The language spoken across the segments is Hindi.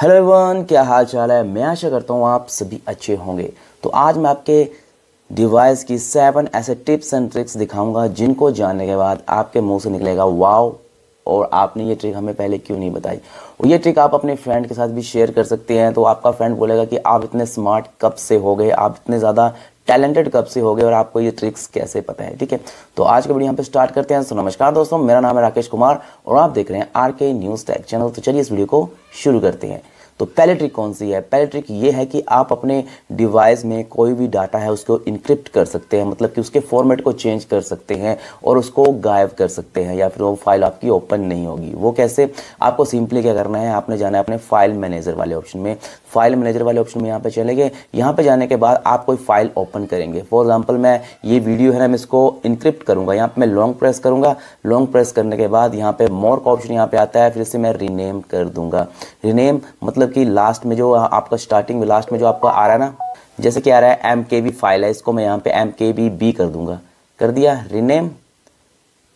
हेलो एवरीवन क्या हाल चाल है मैं आशा करता हूँ आप सभी अच्छे होंगे तो आज मैं आपके डिवाइस की सेवन ऐसे टिप्स एंड ट्रिक्स दिखाऊंगा जिनको जानने के बाद आपके मुंह से निकलेगा वाव और आपने ये ट्रिक हमें पहले क्यों नहीं बताई और ये ट्रिक आप अपने फ्रेंड के साथ भी शेयर कर सकते हैं तो आपका फ्रेंड बोलेगा कि आप इतने स्मार्ट कब से हो गए आप इतने ज़्यादा टैलेंटेड कब से हो गए और आपको ये ट्रिक्स कैसे पता है ठीक है तो आज का वीडियो यहाँ पे स्टार्ट करते हैं नमस्कार दोस्तों मेरा नाम है राकेश कुमार और आप देख रहे हैं आर के न्यूज़ टैग चैनल तो चलिए इस वीडियो को शुरू करते हैं तो पहले ट्रिक कौन सी है पहले ट्रिक ये है कि आप अपने डिवाइस में कोई भी डाटा है उसको इनक्रिप्ट कर सकते हैं मतलब कि उसके फॉर्मेट को चेंज कर सकते हैं और उसको गायब कर सकते हैं या फिर वो फाइल आपकी ओपन नहीं होगी वो कैसे आपको सिंपली क्या करना है आपने जाना है अपने फाइल मैनेजर वाले ऑप्शन में फाइल मैनेजर वाले ऑप्शन में यहाँ पर चले गए यहाँ पर जाने के बाद आप कोई फाइल ओपन करेंगे फॉर एग्जाम्पल मैं ये वीडियो है ना मैं इसको इनक्रिप्ट करूँगा यहाँ पर मैं लॉन्ग प्रेस करूँगा लॉन्ग प्रेस करने के बाद यहाँ पर मोर का ऑप्शन यहाँ पर आता है फिर इसे मैं रीनेम कर दूँगा रीनेम मतलब मतलब कि लास्ट में जो आपका स्टार्टिंग में लास्ट में जो आपका आ रहा है ना जैसे कि आ रहा है एम के बी फाइल है इसको मैं यहाँ पे एम के बी बी कर दूंगा कर दिया रिनेम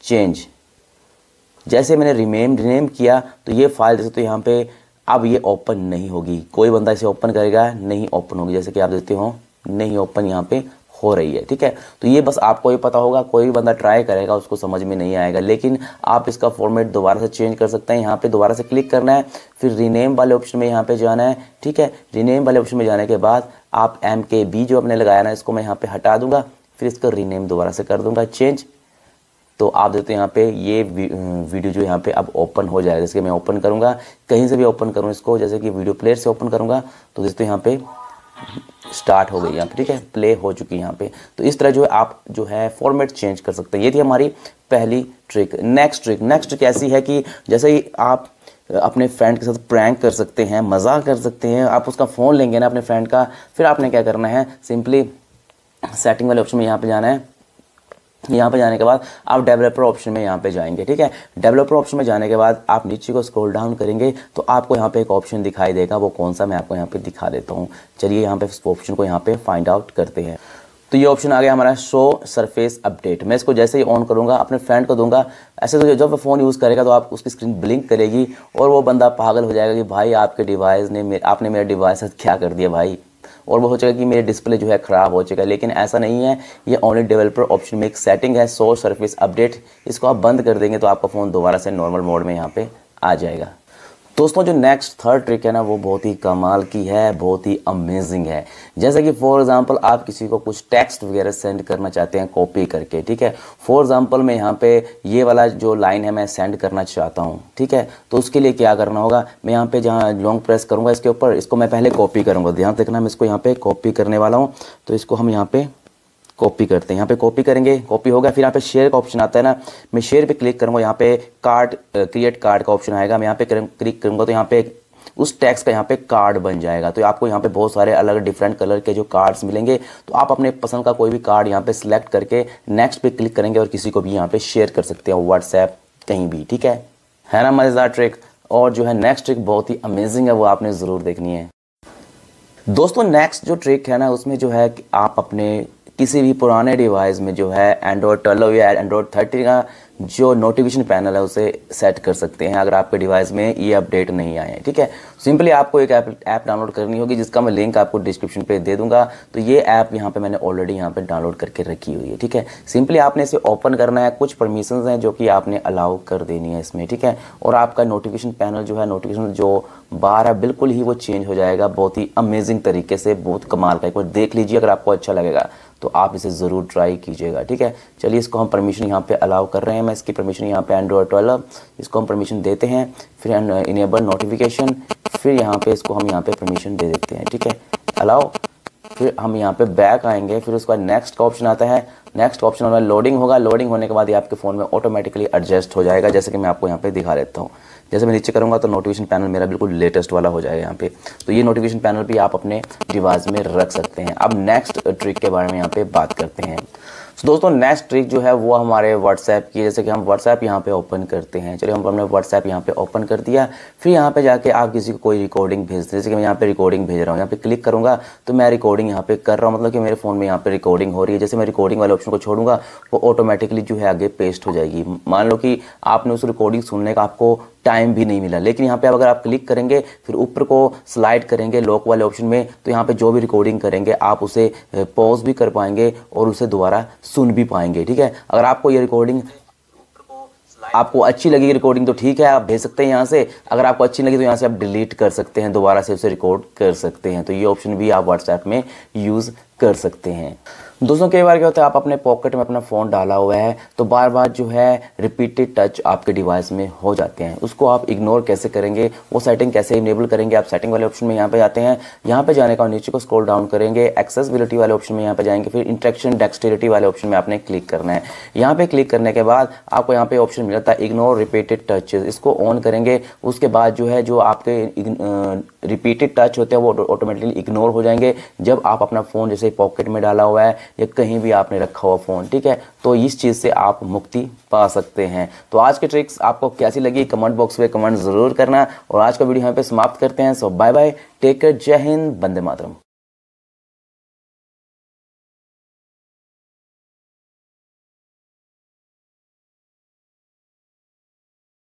चेंज जैसे मैंने रिनेम रिनेम किया तो ये फाइल जैसे तो यहाँ पे अब ये ओपन नहीं होगी कोई बंदा इसे ओपन करेगा नहीं ओपन होगी जैसे कि आप देखते हो नहीं ओपन यहाँ पे हो रही है ठीक है तो ये बस आपको ये पता होगा कोई भी बंदा ट्राई करेगा उसको समझ में नहीं आएगा लेकिन आप इसका फॉर्मेट दोबारा से चेंज कर सकते हैं यहाँ पे दोबारा से क्लिक करना है फिर रीनेम वाले ऑप्शन में यहाँ पे जाना है ठीक है रीनेम वाले ऑप्शन में जाने के बाद आप एम के बी जो आपने लगाया ना इसको मैं यहाँ पे हटा दूंगा फिर इसका रीनेम दोबारा से कर दूंगा चेंज तो आप देखते हैं यहाँ पे ये वीडियो जो यहाँ पे अब ओपन हो जाएगा जैसे मैं ओपन करूँगा कहीं से भी ओपन करूँ इसको जैसे कि वीडियो प्लेयर से ओपन करूँगा तो देखते यहाँ पे स्टार्ट हो गई यहाँ पे ठीक है प्ले हो चुकी है यहाँ पे तो इस तरह जो है आप जो है फॉर्मेट चेंज कर सकते हैं ये थी हमारी पहली trick next trick next trick ऐसी है कि जैसे ही आप अपने फ्रेंड के साथ प्रैंक कर सकते हैं मजाक कर सकते हैं आप उसका फ़ोन लेंगे ना अपने फ्रेंड का फिर आपने क्या करना है सिंपली सेटिंग वाले ऑप्शन में यहाँ पे जाना है यहाँ पे जाने के बाद आप डेवलपर ऑप्शन में यहाँ पे जाएंगे ठीक है डेवलपर ऑप्शन में जाने के बाद आप नीचे को स्क्रॉल डाउन करेंगे तो आपको यहाँ पे एक ऑप्शन दिखाई देगा वो कौन सा मैं आपको यहाँ पे दिखा देता हूँ चलिए यहाँ पे इस ऑप्शन को यहाँ पे फाइंड आउट करते हैं तो ये ऑप्शन आ गया हमारा शो सरफेस अपडेट मैं इसको जैसे ही ऑन करूँगा अपने फ्रेंड को दूंगा ऐसे तो जब फ़ोन यूज़ करेगा तो आप उसकी स्क्रीन ब्लिंक करेगी और वो बंदा पागल हो जाएगा कि भाई आपके डिवाइस ने मेरे आपने मेरे डिवाइस क्या कर दिया भाई और वो हो चुका कि मेरे डिस्प्ले जो है ख़राब हो चुका है लेकिन ऐसा नहीं है ये ऑनलाइन डेवलपर ऑप्शन में एक सेटिंग है सो सर्विस अपडेट इसको आप बंद कर देंगे तो आपका फ़ोन दोबारा से नॉर्मल मोड में यहाँ पर आ जाएगा दोस्तों जो नेक्स्ट थर्ड ट्रिक है ना वो बहुत ही कमाल की है बहुत ही अमेजिंग है जैसे कि फॉर एग्जांपल आप किसी को कुछ टेक्स्ट वगैरह सेंड करना चाहते हैं कॉपी करके ठीक है फॉर एग्जांपल मैं यहाँ पे ये वाला जो लाइन है मैं सेंड करना चाहता हूँ ठीक है तो उसके लिए क्या करना होगा मैं यहाँ पे जहाँ लॉन्ग प्रेस करूँगा इसके ऊपर इसको मैं पहले कॉपी करूँगा ध्यान देखना मैं इसको यहाँ पे कॉपी करने वाला हूँ तो इसको हम यहाँ पे कॉपी करते हैं यहाँ पे कॉपी करेंगे कॉपी होगा फिर यहाँ पे शेयर का ऑप्शन आता है ना मैं शेयर पे क्लिक करूँगा यहाँ पे कार्ड क्रिएट कार्ड का ऑप्शन आएगा मैं यहाँ पे क्लिक करूँगा तो यहाँ पे उस टैक्स का यहाँ पे कार्ड बन जाएगा तो आपको यहाँ पे बहुत सारे अलग डिफरेंट कलर के जो कार्ड्स मिलेंगे तो आप अपने पसंद का कोई भी कार्ड यहाँ पे सिलेक्ट करके नेक्स्ट पे क्लिक करेंगे और किसी को भी यहाँ पे शेयर कर सकते हैं व्हाट्सएप कहीं भी ठीक है है ना मज़ेदार ट्रिक और जो है नेक्स्ट ट्रिक बहुत ही अमेजिंग है वो आपने ज़रूर देखनी है दोस्तों नेक्स्ट जो ट्रिक है ना उसमें जो है कि आप अपने किसी भी पुराने डिवाइस में जो है एंड्रॉयड ट्वेल्व या एंड्रॉयड थर्टी का जो नोटिफिकेशन पैनल है उसे सेट कर सकते हैं अगर आपके डिवाइस में ये अपडेट नहीं आए हैं ठीक है सिंपली आपको एक ऐप ऐप डाउनलोड करनी होगी जिसका मैं लिंक आपको डिस्क्रिप्शन पे दे दूंगा तो ये ऐप यहाँ पे मैंने ऑलरेडी यहाँ पे डाउनलोड करके रखी हुई है ठीक है सिंपली आपने इसे ओपन करना है कुछ परमिशन हैं जो कि आपने अलाउ कर देनी है इसमें ठीक है और आपका नोटिफिकेशन पैनल जो है नोटिफिकेशन जो बारह बिल्कुल ही वो चेंज हो जाएगा बहुत ही अमेजिंग तरीके से बहुत कमाल का एक बार देख लीजिए अगर आपको अच्छा लगेगा तो आप इसे ज़रूर ट्राई कीजिएगा ठीक है चलिए इसको हम परमिशन यहाँ पे अलाउ कर रहे हैं मैं इसकी परमिशन यहाँ पे एंड्रॉयड ट्वेल्व इसको हम परमिशन देते हैं फिर इनेबल नोटिफिकेशन फिर यहाँ पे इसको हम यहाँ पे परमिशन दे देते हैं ठीक है अलाउ फिर हम यहाँ पे बैक आएंगे फिर उसके बाद नेक्स्ट का ऑप्शन आता है नेक्स्ट ऑप्शन हमारा लोडिंग होगा लोडिंग होने के बाद ये आपके फ़ोन में ऑटोमेटिकली एडजस्ट हो जाएगा जैसे कि मैं आपको यहाँ पे दिखा देता हूँ जैसे मैं नीचे करूँगा तो नोटिफिकेशन पैनल मेरा बिल्कुल लेटेस्ट वाला हो जाएगा यहाँ पे तो ये नोटिफिकेशन पैनल भी आप अपने डिवाइस में रख सकते हैं अब नेक्स्ट ट्रिक के बारे में यहाँ पे बात करते हैं तो दोस्तों नेक्स्ट ट्रिक जो है वो हमारे व्हाट्सएप की जैसे कि हम व्हाट्सएप यहाँ पे ओपन करते हैं चलिए हम हमने व्हाट्सएप यहाँ पे ओपन कर दिया फिर यहाँ पे जाके आप किसी को कोई रिकॉर्डिंग भेज दें जैसे कि मैं यहाँ पे रिकॉर्डिंग भेज रहा हूँ यहाँ पे क्लिक करूँगा तो मैं रिकॉर्डिंग यहाँ पे कर रहा हूँ मतलब कि मेरे फ़ोन में यहाँ पे रिकॉर्डिंग हो रही है जैसे मैं रिकॉर्डिंग वाले ऑप्शन को छोड़ूंगा वो ऑटोमेटिकली जो है आगे पेस्ट हो जाएगी मान लो कि आपने उस रिकॉर्डिंग सुनने का आपको टाइम भी नहीं मिला लेकिन यहाँ पे अगर आप क्लिक करेंगे फिर ऊपर को स्लाइड करेंगे लॉक वाले ऑप्शन में तो यहाँ पे जो भी रिकॉर्डिंग करेंगे आप उसे पॉज भी कर पाएंगे और उसे दोबारा सुन भी पाएंगे ठीक है अगर आपको ये रिकॉर्डिंग आपको अच्छी लगी रिकॉर्डिंग तो ठीक है आप भेज सकते हैं यहाँ से अगर आपको अच्छी लगी तो यहाँ से आप डिलीट कर सकते हैं दोबारा से उसे रिकॉर्ड कर सकते हैं तो ये ऑप्शन भी आप व्हाट्सएप में यूज़ कर सकते हैं दोस्तों कई बार क्या होता है आप अपने पॉकेट में अपना फ़ोन डाला हुआ है तो बार बार जो है रिपीटेड टच आपके डिवाइस में हो जाते हैं उसको आप इग्नोर कैसे करेंगे वो सेटिंग कैसे इनेबल करेंगे आप सेटिंग वाले ऑप्शन में यहाँ पे जाते हैं यहाँ पे जाने का नीचे को स्क्रॉल डाउन करेंगे एक्सेसबिलिटी वाले ऑप्शन में यहाँ पर जाएंगे फिर इंट्रेक्शन डेक्सटिलिटी वाले ऑप्शन में आपने क्लिक करना है यहाँ पर क्लिक करने के बाद आपको यहाँ पर ऑप्शन मिल है इग्नोर रिपीटेड टच इसको ऑन करेंगे उसके बाद जो है जो आपके रिपीटेड टच होते हैं वो ऑटोमेटिकली इग्नोर हो जाएंगे जब आप अपना फ़ोन जैसे पॉकेट में डाला हुआ है या कहीं भी आपने रखा हुआ फ़ोन ठीक है तो इस चीज़ से आप मुक्ति पा सकते हैं तो आज के ट्रिक्स आपको कैसी लगी कमेंट बॉक्स में कमेंट ज़रूर करना और आज का वीडियो यहाँ पर समाप्त करते हैं so bye bye take care जय हिंद बंदे मातरम